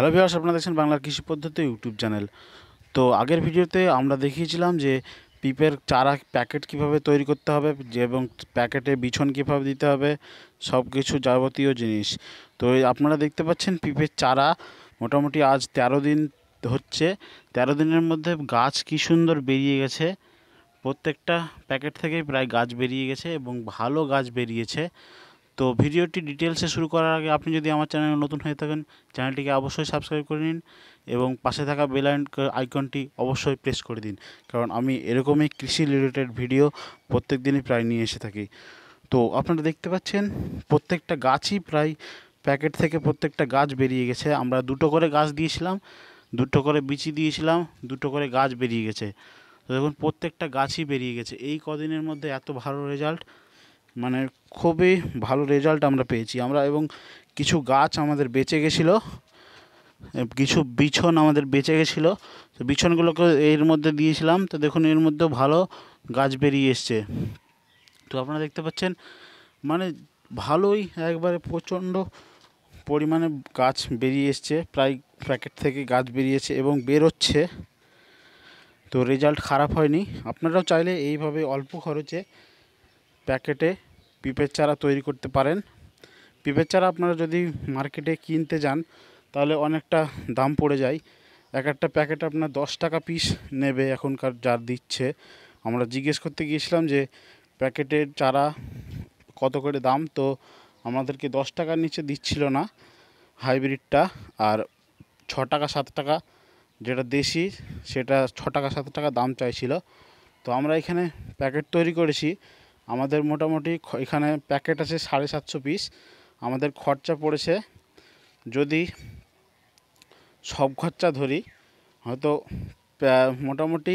hello viewers আপনারা দেখছেন বাংলার কৃষি পদ্ধতি ইউটিউব চ্যানেল তো আগের ভিডিওতে আমরা দেখিয়েছিলাম যে পিপের চারা প্যাকেট কিভাবে তৈরি করতে হবে এবং প্যাকেটে বিছন কিভাবে দিতে হবে সব কিছু যাবতীয় জিনিস তো আপনারা দেখতে পাচ্ছেন পিপের চারা মোটামুটি আজ ১৩ দিন হচ্ছে ১৩ দিনের মধ্যে গাছ কি সুন্দর বেরিয়ে গেছে প্রত্যেকটা প্যাকেট থেকে প্রায় গাছ বেরিয়ে গেছে এবং ভালো গাছ বেরিয়েছে তো ভিডিওটি ডিটেলসে শুরু করার আগে আপনি যদি আমার চ্যানেলে নতুন হয়ে থাকেন চ্যানেলটিকে অবশ্যই সাবস্ক্রাইব করে নিন এবং পাশে থাকা বেলাইন আইকনটি অবশ্যই প্রেস করে দিন কারণ আমি এরকমই কৃষি রিলেটেড ভিডিও প্রত্যেক দিনই প্রায় নিয়ে এসে থাকি তো আপনারা দেখতে পাচ্ছেন প্রত্যেকটা গাছই প্রায় প্যাকেট থেকে প্রত্যেকটা গাছ বেরিয়ে গেছে আমরা দুটো করে গাছ দিয়েছিলাম দুটো করে বিচি দিয়েছিলাম দুটো করে গাছ বেরিয়ে গেছে তো দেখুন প্রত্যেকটা গাছই বেরিয়ে গেছে এই কদিনের মধ্যে এত ভালো রেজাল্ট মানে খুবই ভালো রেজাল্ট আমরা পেয়েছি আমরা এবং কিছু গাছ আমাদের বেঁচে গেছিলো কিছু বিছন আমাদের বেঁচে গেছিলো তো বিছনগুলোকে এর মধ্যে দিয়েছিলাম তো দেখুন এর মধ্যেও ভালো গাছ বেরিয়ে এসছে তো আপনারা দেখতে পাচ্ছেন মানে ভালোই একবারে প্রচণ্ড পরিমাণে গাছ বেরিয়ে এসছে প্রায় প্যাকেট থেকে গাছ বেরিয়েছে এবং বেরোচ্ছে তো রেজাল্ট খারাপ হয়নি আপনারাও চাইলে এইভাবে অল্প খরচে প্যাকেটে পিঁপের চারা তৈরি করতে পারেন পিঁপের চারা আপনারা যদি মার্কেটে কিনতে যান তাহলে অনেকটা দাম পড়ে যায় এক একটা প্যাকেট আপনার দশ টাকা পিস নেবে এখনকার যার দিচ্ছে আমরা জিজ্ঞেস করতে গিয়েছিলাম যে প্যাকেটের চারা কত করে দাম তো আমাদেরকে দশ টাকার নিচে দিচ্ছিল না হাইব্রিডটা আর ছ টাকা সাত টাকা যেটা দেশি সেটা ছ টাকা সাত টাকা দাম চাইছিল তো আমরা এখানে প্যাকেট তৈরি করেছি আমাদের মোটামুটি এখানে প্যাকেট আছে সাড়ে সাতশো পিস আমাদের খরচা পড়েছে যদি সব খরচা ধরি হয়তো মোটামুটি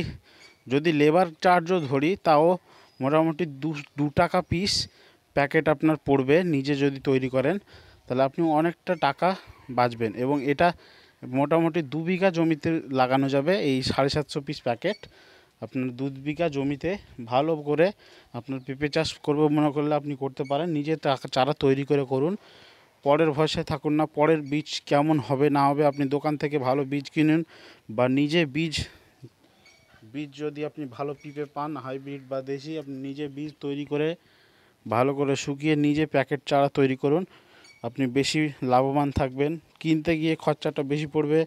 যদি লেবার চার্জও ধরি তাও মোটামুটি দু টাকা পিস প্যাকেট আপনার পড়বে নিজে যদি তৈরি করেন তাহলে আপনি অনেকটা টাকা বাঁচবেন এবং এটা মোটামুটি দু বিঘা জমিতে লাগানো যাবে এই সাড়ে সাতশো পিস প্যাকেট আপনার দু বিঘা জমিতে ভালো করে আপনার পেঁপে চাষ করবো মনে করলে আপনি করতে পারেন নিজে চারা তৈরি করে করুন পরের ভরসায় থাকুন না পরের বীজ কেমন হবে না হবে আপনি দোকান থেকে ভালো বীজ কিনুন বা নিজে বীজ বীজ যদি আপনি ভালো পিপে পান হাইব্রিড বা দেশি আপনি নিজে বীজ তৈরি করে ভালো করে শুকিয়ে নিজে প্যাকেট চারা তৈরি করুন আপনি বেশি লাভবান থাকবেন কিনতে গিয়ে খরচাটা বেশি পড়বে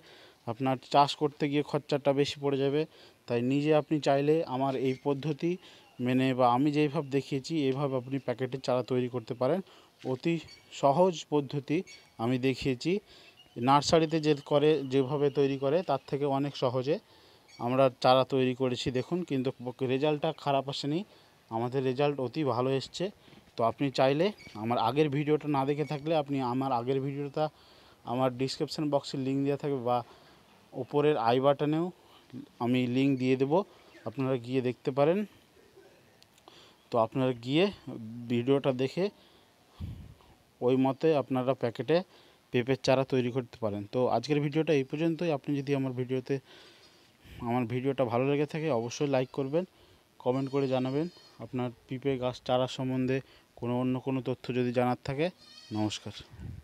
আপনার চাষ করতে গিয়ে খরচাটা বেশি পড়ে যাবে তাই নিজে আপনি চাইলে আমার এই পদ্ধতি মেনে বা আমি যেইভাবে দেখিয়েছি এইভাবে আপনি প্যাকেটের চারা তৈরি করতে পারেন অতি সহজ পদ্ধতি আমি দেখিয়েছি নার্সারিতে যে করে যেভাবে তৈরি করে তার থেকে অনেক সহজে আমরা চারা তৈরি করেছি দেখুন কিন্তু রেজাল্টটা খারাপ আসেনি আমাদের রেজাল্ট অতি ভালো এসছে তো আপনি চাইলে আমার আগের ভিডিওটা না দেখে থাকলে আপনি আমার আগের ভিডিওটা আমার ডিসক্রিপশান বক্সে লিঙ্ক দেওয়া থাকবে বা ওপরের আই বাটনেও আমি লিঙ্ক দিয়ে দেব আপনারা গিয়ে দেখতে পারেন তো আপনারা গিয়ে ভিডিওটা দেখে ওই মতে আপনারা প্যাকেটে পেঁপের চারা তৈরি করতে পারেন তো আজকের ভিডিওটা এই পর্যন্তই আপনি যদি আমার ভিডিওতে আমার ভিডিওটা ভালো লেগে থাকে অবশ্যই লাইক করবেন কমেন্ট করে জানাবেন আপনার পিঁপে গাছ চারা সম্বন্ধে কোনো অন্য কোনো তথ্য যদি জানার থাকে নমস্কার